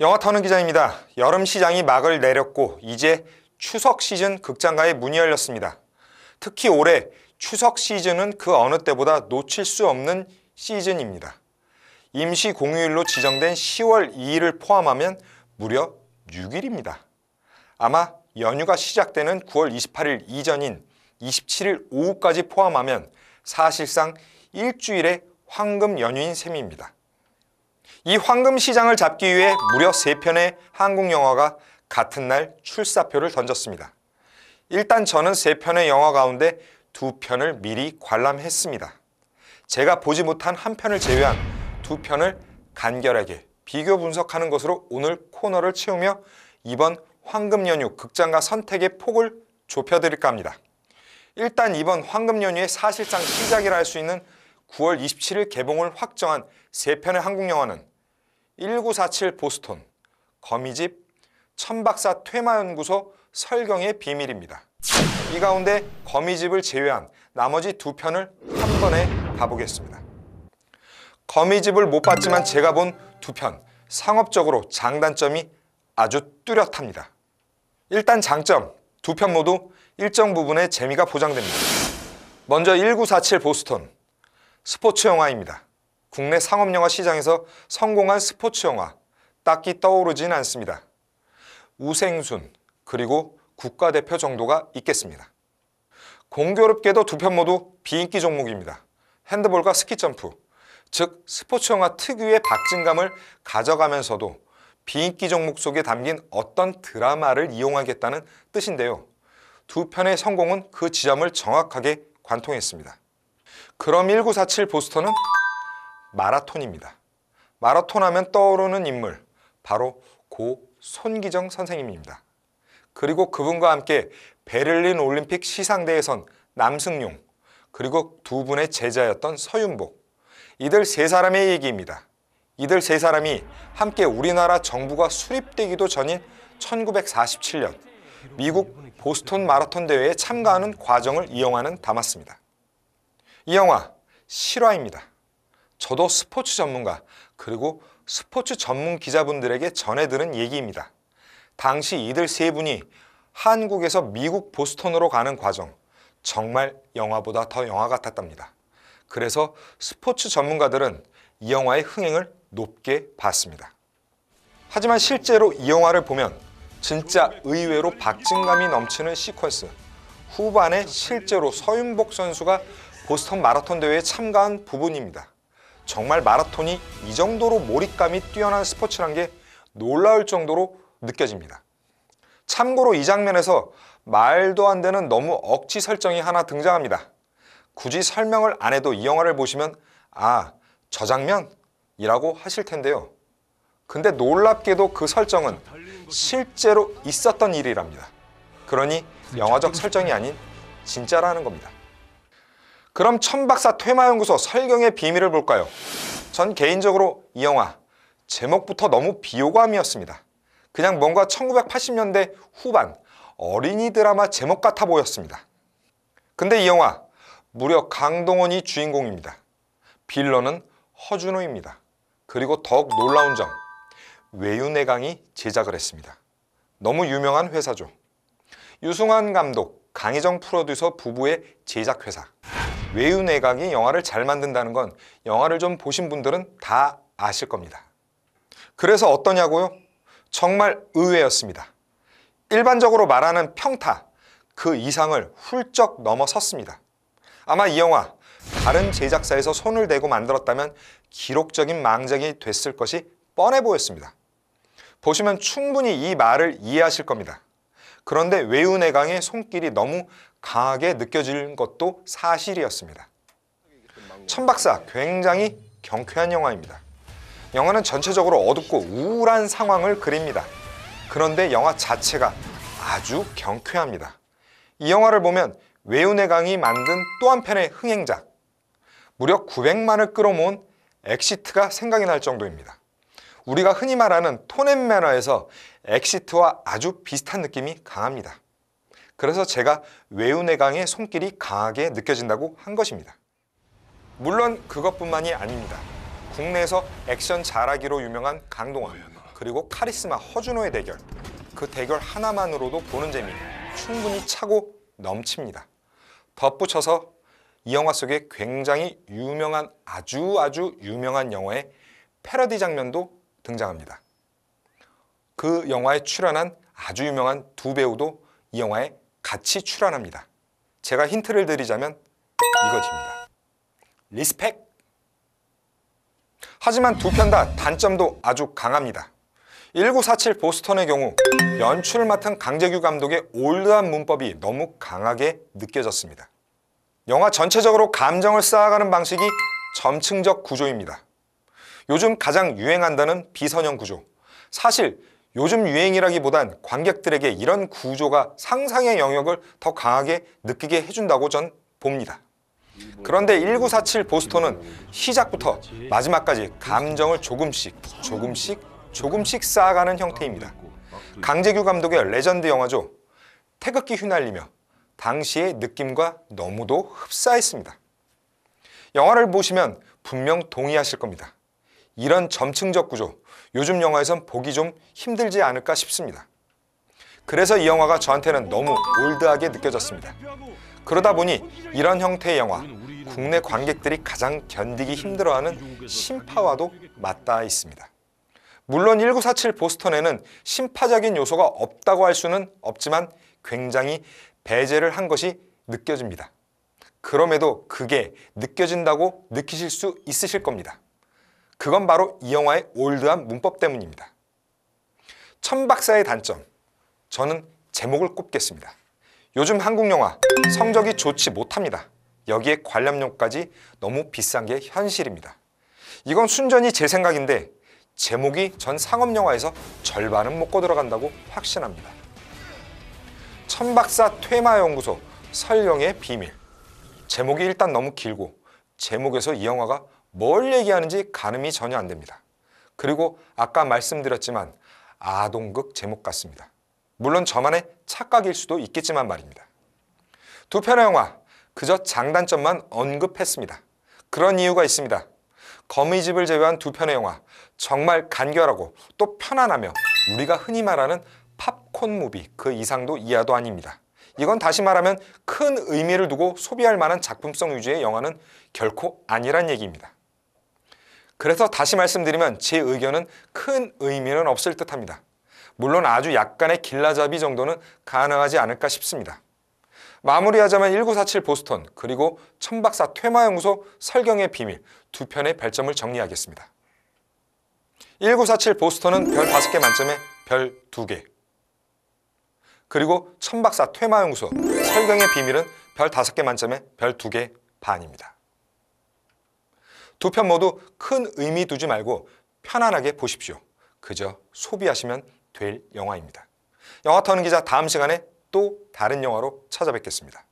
영화 터는 기자입니다. 여름 시장이 막을 내렸고 이제 추석 시즌 극장가에 문이 열렸습니다. 특히 올해 추석 시즌은 그 어느 때보다 놓칠 수 없는 시즌입니다. 임시 공휴일로 지정된 10월 2일을 포함하면 무려 6일입니다. 아마 연휴가 시작되는 9월 28일 이전인 27일 오후까지 포함하면 사실상 일주일의 황금 연휴인 셈입니다. 이 황금 시장을 잡기 위해 무려 세편의 한국 영화가 같은 날 출사표를 던졌습니다. 일단 저는 세편의 영화 가운데 두편을 미리 관람했습니다. 제가 보지 못한 한 편을 제외한 두 편을 간결하게 비교 분석하는 것으로 오늘 코너를 채우며 이번 황금 연휴 극장과 선택의 폭을 좁혀드릴까 합니다. 일단 이번 황금 연휴의 사실상 시작이라 할 수 있는 9월 27일 개봉을 확정한 세 편의 한국 영화는 1947 보스톤, 거미집, 천박사 퇴마연구소 설경의 비밀입니다. 이 가운데 거미집을 제외한 나머지 두 편을 한 번에 봐보겠습니다. 거미집을 못 봤지만 제가 본 두 편, 상업적으로 장단점이 아주 뚜렷합니다. 일단 장점, 두 편 모두 일정 부분의 재미가 보장됩니다. 먼저 1947 보스톤, 스포츠 영화입니다. 국내 상업영화 시장에서 성공한 스포츠 영화 딱히 떠오르진 않습니다. 우생순 그리고 국가대표 정도가 있겠습니다. 공교롭게도 두 편 모두 비인기 종목입니다. 핸드볼과 스키점프, 즉 스포츠 영화 특유의 박진감을 가져가면서도 비인기 종목 속에 담긴 어떤 드라마를 이용하겠다는 뜻인데요. 두 편의 성공은 그 지점을 정확하게 관통했습니다. 그럼 1947 보스터는 마라톤입니다. 마라톤 하면 떠오르는 인물 바로 고 손기정 선생님입니다. 그리고 그분과 함께 베를린 올림픽 시상대에선 남승용 그리고 두 분의 제자였던 서윤복 이들 세 사람의 얘기입니다. 이들 세 사람이 함께 우리나라 정부가 수립되기도 전인 1947년 미국 보스턴 마라톤 대회에 참가하는 과정을 이용하는 담았습니다. 이 영화 실화입니다. 저도 스포츠 전문가 그리고 스포츠 전문 기자분들에게 전해드는 얘기입니다. 당시 이들 세 분이 한국에서 미국 보스턴으로 가는 과정 정말 영화보다 더 영화 같았답니다. 그래서 스포츠 전문가들은 이 영화의 흥행을 높게 봤습니다. 하지만 실제로 이 영화를 보면 진짜 의외로 박진감이 넘치는 시퀀스 후반에 실제로 서윤복 선수가 보스턴 마라톤 대회에 참가한 부분입니다. 정말 마라톤이 이 정도로 몰입감이 뛰어난 스포츠란 게 놀라울 정도로 느껴집니다. 참고로 이 장면에서 말도 안 되는 너무 억지 설정이 하나 등장합니다. 굳이 설명을 안 해도 이 영화를 보시면 아, 저 장면? 이라고 하실 텐데요. 근데 놀랍게도 그 설정은 실제로 있었던 일이랍니다. 그러니 영화적 설정이 아닌 진짜라는 겁니다. 그럼 천박사 퇴마연구소 설경의 비밀을 볼까요? 전 개인적으로 이 영화 제목부터 너무 비호감이었습니다. 그냥 뭔가 1980년대 후반 어린이 드라마 제목 같아 보였습니다. 근데 이 영화 무려 강동원이 주인공입니다. 빌런은 허준호입니다. 그리고 더욱 놀라운 점 외유내강이 제작을 했습니다. 너무 유명한 회사죠. 유승환 감독, 강희정 프로듀서 부부의 제작회사 외유내각이 영화를 잘 만든다는 건 영화를 좀 보신 분들은 다 아실 겁니다. 그래서 어떠냐고요? 정말 의외였습니다. 일반적으로 말하는 평타, 그 이상을 훌쩍 넘어섰습니다. 아마 이 영화 다른 제작사에서 손을 대고 만들었다면 기록적인 망작이 됐을 것이 뻔해 보였습니다. 보시면 충분히 이 말을 이해하실 겁니다. 그런데 외유내 강의 손길이 너무 강하게 느껴지 것도 사실이었습니다. 천박사 굉장히 경쾌한 영화입니다. 영화는 전체적으로 어둡고 우울한 상황을 그립니다. 그런데 영화 자체가 아주 경쾌합니다. 이 영화를 보면 외운의 강이 만든 또 한편의 흥행작 무려 900만을 끌어모은 엑시트가 생각이 날 정도입니다. 우리가 흔히 말하는 톤앤매너에서 엑시트와 아주 비슷한 느낌이 강합니다. 그래서 제가 외운의 강의 손길이 강하게 느껴진다고 한 것입니다. 물론 그것뿐만이 아닙니다. 국내에서 액션 잘하기로 유명한 강동원 그리고 카리스마 허준호의 대결 그 대결 하나만으로도 보는 재미 충분히 차고 넘칩니다. 덧붙여서 이 영화 속에 굉장히 유명한 아주 아주 유명한 영화의 패러디 장면도 등장합니다. 그 영화에 출연한 아주 유명한 두 배우도 이 영화의 같이 출연합니다. 제가 힌트를 드리자면 이거입니다. 리스펙. 하지만 두 편 다 단점도 아주 강합니다. 1947 보스턴의 경우 연출을 맡은 강재규 감독의 올드한 문법이 너무 강하게 느껴졌습니다. 영화 전체적으로 감정을 쌓아가는 방식이 점층적 구조입니다. 요즘 가장 유행한다는 비선형 구조. 사실 요즘 유행이라기보단 관객들에게 이런 구조가 상상의 영역을 더 강하게 느끼게 해준다고 전 봅니다. 그런데 1947 보스턴은 시작부터 마지막까지 감정을 조금씩 조금씩 조금씩 쌓아가는 형태입니다. 강재규 감독의 레전드 영화죠. 태극기 휘날리며 당시의 느낌과 너무도 흡사했습니다. 영화를 보시면 분명 동의하실 겁니다. 이런 점층적 구조, 요즘 영화에선 보기 좀 힘들지 않을까 싶습니다. 그래서 이 영화가 저한테는 너무 올드하게 느껴졌습니다. 그러다 보니 이런 형태의 영화, 국내 관객들이 가장 견디기 힘들어하는 심파와도 맞닿아 있습니다. 물론 1947 보스턴에는 심파적인 요소가 없다고 할 수는 없지만 굉장히 배제를 한 것이 느껴집니다. 그럼에도 그게 느껴진다고 느끼실 수 있으실 겁니다. 그건 바로 이 영화의 올드한 문법 때문입니다. 천박사의 단점, 저는 제목을 꼽겠습니다. 요즘 한국 영화 성적이 좋지 못합니다. 여기에 관람료까지 너무 비싼 게 현실입니다. 이건 순전히 제 생각인데 제목이 전 상업 영화에서 절반은 먹고 들어간다고 확신합니다. 천박사 퇴마연구소 설령의 비밀 제목이 일단 너무 길고 제목에서 이 영화가 뭘 얘기하는지 가늠이 전혀 안 됩니다. 그리고 아까 말씀드렸지만 아동극 제목 같습니다. 물론 저만의 착각일 수도 있겠지만 말입니다. 두 편의 영화, 그저 장단점만 언급했습니다. 그런 이유가 있습니다. 거미 집을 제외한 두 편의 영화, 정말 간결하고 또 편안하며 우리가 흔히 말하는 팝콘 무비 그 이상도 이하도 아닙니다. 이건 다시 말하면 큰 의미를 두고 소비할 만한 작품성 위주의 영화는 결코 아니란 얘기입니다. 그래서 다시 말씀드리면 제 의견은 큰 의미는 없을 듯합니다. 물론 아주 약간의 길라잡이 정도는 가능하지 않을까 싶습니다. 마무리하자면 1947 보스턴 그리고 천박사 퇴마연구소 설경의 비밀 두 편의 별점을 정리하겠습니다. 1947 보스턴은 별 5개 만점에 별 2개 그리고 천박사 퇴마연구소 설경의 비밀은 별 5개 만점에 별 2개 반입니다. 두편 모두 큰 의미 두지 말고 편안하게 보십시오. 그저 소비하시면 될 영화입니다. 영화 터는 기자 다음 시간에 또 다른 영화로 찾아뵙겠습니다.